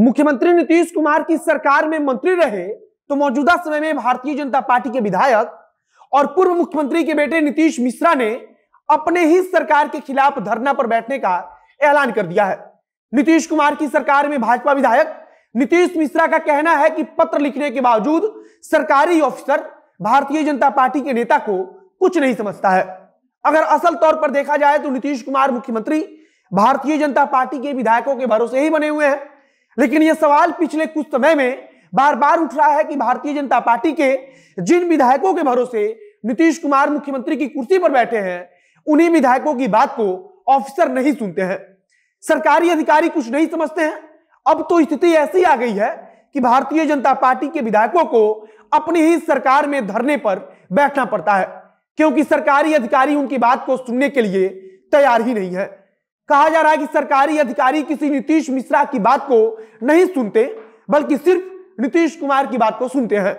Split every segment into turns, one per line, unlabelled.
मुख्यमंत्री नीतीश कुमार की सरकार में मंत्री रहे तो मौजूदा समय में भारतीय जनता पार्टी के विधायक और पूर्व मुख्यमंत्री के बेटे नीतीश मिश्रा ने अपने ही सरकार के खिलाफ धरना पर बैठने का ऐलान कर दिया है नीतीश कुमार की सरकार में भाजपा विधायक नीतीश मिश्रा का कहना है कि पत्र लिखने के बावजूद सरकारी ऑफिसर भारतीय जनता पार्टी के नेता को कुछ नहीं समझता है अगर असल तौर पर देखा जाए तो नीतीश कुमार मुख्यमंत्री भारतीय जनता पार्टी के विधायकों के भरोसे ही बने हुए हैं लेकिन यह सवाल पिछले कुछ समय में बार बार उठ रहा है कि भारतीय जनता पार्टी के जिन विधायकों के भरोसे नीतीश कुमार मुख्यमंत्री की कुर्सी पर बैठे हैं उन्हीं विधायकों की बात को ऑफिसर नहीं सुनते हैं सरकारी अधिकारी कुछ नहीं समझते हैं अब तो स्थिति ऐसी आ गई है कि भारतीय जनता पार्टी के विधायकों को अपनी ही सरकार में धरने पर बैठना पड़ता है क्योंकि सरकारी अधिकारी उनकी बात को सुनने के लिए तैयार ही नहीं है कहा जा रहा है कि सरकारी अधिकारी किसी नीतीश मिश्रा की बात को नहीं सुनते बल्कि सिर्फ नीतीश कुमार की बात को सुनते हैं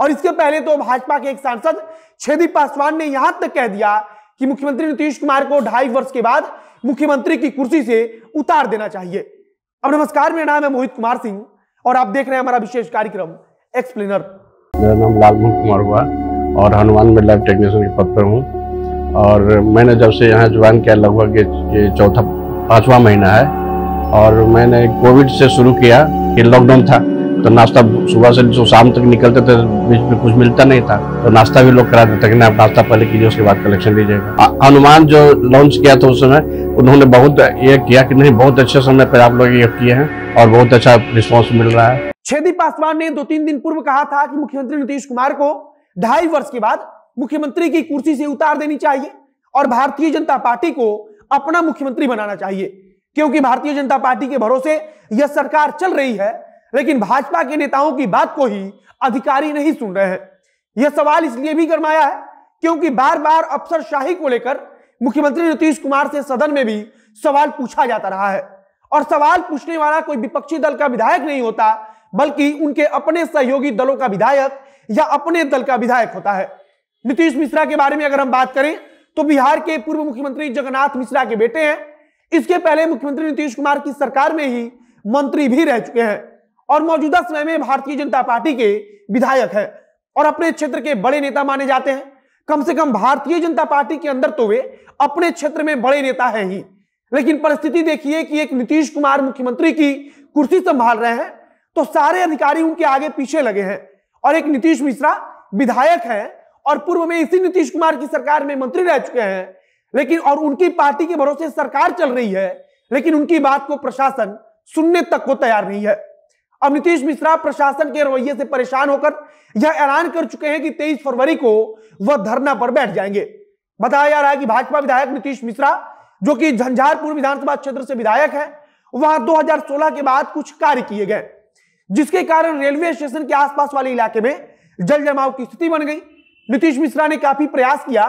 और इसके पहले तो भाजपा के एक सांसद छेदी पासवान ने यहां तक कह दिया कि मुख्यमंत्री नीतीश कुमार को ढाई वर्ष के बाद मुख्यमंत्री की कुर्सी से उतार देना चाहिए अब नमस्कार मेरा नाम है मोहित कुमार सिंह और आप देख रहे हैं हमारा विशेष कार्यक्रम एक्सप्लेनर मेरा नाम लालमोहन कुमार हुआ और हनुमान में लाइफ टेक्नीशियन के पद पर हूँ और मैंने जब से यहाँ ज्वाइन किया लगभग ये चौथा पांचवा महीना है और मैंने कोविड से शुरू किया कि लॉकडाउन था तो नाश्ता सुबह से जो शाम तक निकलते थे बीच में कुछ मिलता नहीं था तो नाश्ता भी लोग करा देते कि आप नाश्ता पहले कीजिए उसके बाद कलेक्शन लीजिएगा अनुमान जो लॉन्च किया था उस समय उन्होंने बहुत ये किया कि नहीं बहुत अच्छे समय पर आप लोग ये किए हैं और बहुत अच्छा रिस्पॉन्स मिल रहा है छेदी पासवान ने दो तीन दिन पूर्व कहा था कि मुख्यमंत्री नीतीश कुमार को ढाई वर्ष के बाद मुख्यमंत्री की कुर्सी से उतार देनी चाहिए और भारतीय जनता पार्टी को अपना मुख्यमंत्री बनाना चाहिए क्योंकि भारतीय जनता पार्टी के भरोसे यह सरकार चल रही है लेकिन भाजपा के नेताओं की बात को ही अधिकारी नहीं सुन रहे हैं यह सवाल इसलिए भी गरमाया है क्योंकि बार बार अफसर शाही को लेकर मुख्यमंत्री नीतीश कुमार से सदन में भी सवाल पूछा जाता रहा है और सवाल पूछने वाला कोई विपक्षी दल का विधायक नहीं होता बल्कि उनके अपने सहयोगी दलों का विधायक या अपने दल का विधायक होता है नीतीश मिश्रा के बारे में अगर हम बात करें तो बिहार के पूर्व मुख्यमंत्री जगन्नाथ मिश्रा के बेटे हैं इसके पहले मुख्यमंत्री नीतीश कुमार की सरकार में ही मंत्री भी रह चुके हैं और मौजूदा समय में भारतीय जनता पार्टी के विधायक हैं और अपने क्षेत्र के बड़े नेता माने जाते हैं कम से कम भारतीय जनता पार्टी के अंदर तो वे अपने क्षेत्र में बड़े नेता है ही लेकिन परिस्थिति देखिए कि एक नीतीश कुमार मुख्यमंत्री की कुर्सी संभाल रहे हैं तो सारे अधिकारी उनके आगे पीछे लगे हैं और एक नीतीश मिश्रा विधायक है और पूर्व में इसी नीतीश कुमार की सरकार में मंत्री रह चुके हैं लेकिन और उनकी पार्टी के भरोसे सरकार चल रही है लेकिन उनकी बात को प्रशासन सुनने तक को तैयार नहीं है अब नीतीश मिश्रा प्रशासन के रवैये से परेशान होकर यह ऐलान कर चुके हैं कि 23 फरवरी को वह धरना पर बैठ जाएंगे बताया जा रहा है कि भाजपा विधायक नीतीश मिश्रा जो कि झंझारपुर विधानसभा क्षेत्र से विधायक है वहां 2016 के बाद कुछ कार्य किए गए जिसके कारण रेलवे स्टेशन के आसपास वाले इलाके में जल जमाव की स्थिति बन गई नीतीश मिश्रा ने काफी प्रयास किया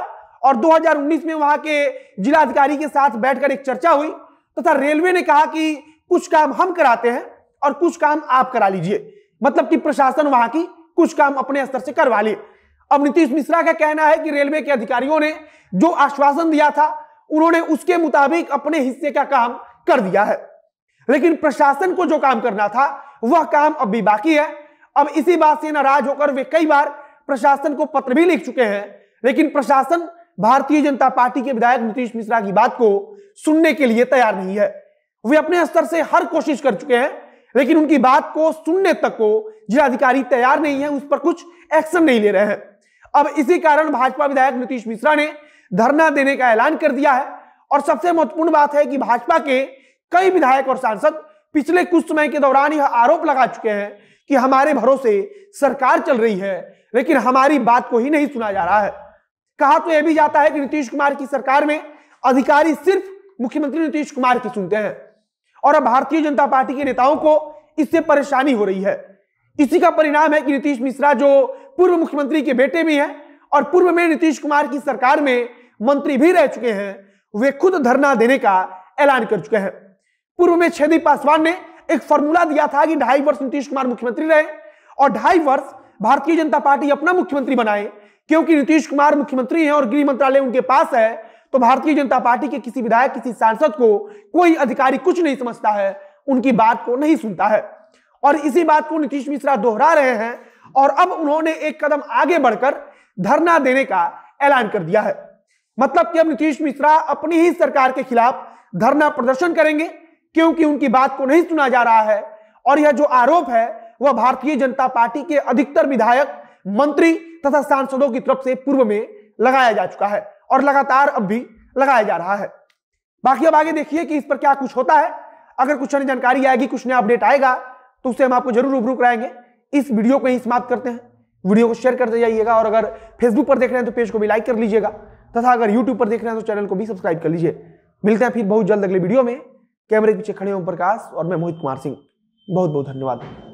और 2019 में वहां के जिला अधिकारी के साथ बैठकर एक चर्चा हुई तथा तो रेलवे ने कहा कि कुछ काम हम कराते हैं और कुछ काम आप करा लीजिए मतलब कि प्रशासन वहां की कुछ काम अपने स्तर से करवा लिए अब नीतीश मिश्रा का कहना है कि रेलवे के अधिकारियों ने जो आश्वासन दिया था उन्होंने उसके मुताबिक अपने हिस्से का काम कर दिया है लेकिन प्रशासन को जो काम करना था वह काम अब भी बाकी है अब इसी बात से नाराज होकर वे कई बार प्रशासन को पत्र भी लिख चुके हैं लेकिन प्रशासन भारतीय जनता पार्टी के विधायक नीतीश मिश्रा की बात को सुनने के लिए तैयार नहीं है वे अपने स्तर से हर कोशिश कर चुके हैं लेकिन उनकी बात को सुनने तक को जिलाधिकारी तैयार नहीं है उस पर कुछ एक्शन नहीं ले रहे हैं अब इसी कारण भाजपा विधायक नीतीश मिश्रा ने धरना देने का ऐलान कर दिया है और सबसे महत्वपूर्ण बात है कि भाजपा के कई विधायक और सांसद पिछले कुछ समय के दौरान यह आरोप लगा चुके हैं कि हमारे भरोसे सरकार चल रही है लेकिन हमारी बात को ही नहीं सुना जा रहा है कहा तो यह भी जाता है कि नीतीश कुमार की सरकार में अधिकारी सिर्फ मुख्यमंत्री नीतीश कुमार की सुनते हैं और अब भारतीय जनता पार्टी के नेताओं को इससे परेशानी हो रही है इसी का परिणाम है कि नीतीश मिश्रा जो पूर्व मुख्यमंत्री के बेटे भी हैं और पूर्व में नीतीश कुमार की सरकार में मंत्री भी रह चुके हैं वे खुद धरना देने का ऐलान कर चुके हैं पूर्व में छेदी पासवान ने एक फॉर्मूला दिया था कि ढाई वर्ष नीतीश कुमार मुख्यमंत्री रहे और ढाई वर्ष भारतीय जनता पार्टी अपना मुख्यमंत्री बनाए क्योंकि नीतीश कुमार मुख्यमंत्री हैं और गृह मंत्रालय उनके पास है तो भारतीय जनता पार्टी के किसी विधायक किसी सांसद को कोई अधिकारी कुछ नहीं समझता है उनकी बात को नहीं सुनता है और इसी बात को नीतीश मिश्रा दोहरा रहे हैं और अब उन्होंने एक कदम आगे बढ़कर धरना देने का ऐलान कर दिया है मतलब कि अब नीतीश मिश्रा अपनी ही सरकार के खिलाफ धरना प्रदर्शन करेंगे क्योंकि उनकी बात को नहीं सुना जा रहा है और यह जो आरोप है वह भारतीय जनता पार्टी के अधिकतर विधायक मंत्री तथा सांसदों की तरफ से पूर्व में लगाया जा चुका है और लगातार अब भी लगाया जा रहा है बाकी अब आगे देखिए कि इस पर क्या कुछ होता है अगर कुछ अन्य जानकारी आएगी कुछ नया अपडेट आएगा तो उससे हम आपको जरूर रूबरू कराएंगे इस वीडियो को ही समाप्त करते हैं वीडियो को शेयर करते जाइएगा और अगर फेसबुक पर देख रहे हैं तो पेज को भी लाइक कर लीजिएगा तथा अगर यूट्यूब पर देख रहे हैं तो चैनल को भी सब्सक्राइब कर लीजिए मिलते हैं फिर बहुत जल्द अगले वीडियो में कैमरे के पीछे खड़े ओम प्रकाश और मैं मोहित कुमार सिंह बहुत बहुत धन्यवाद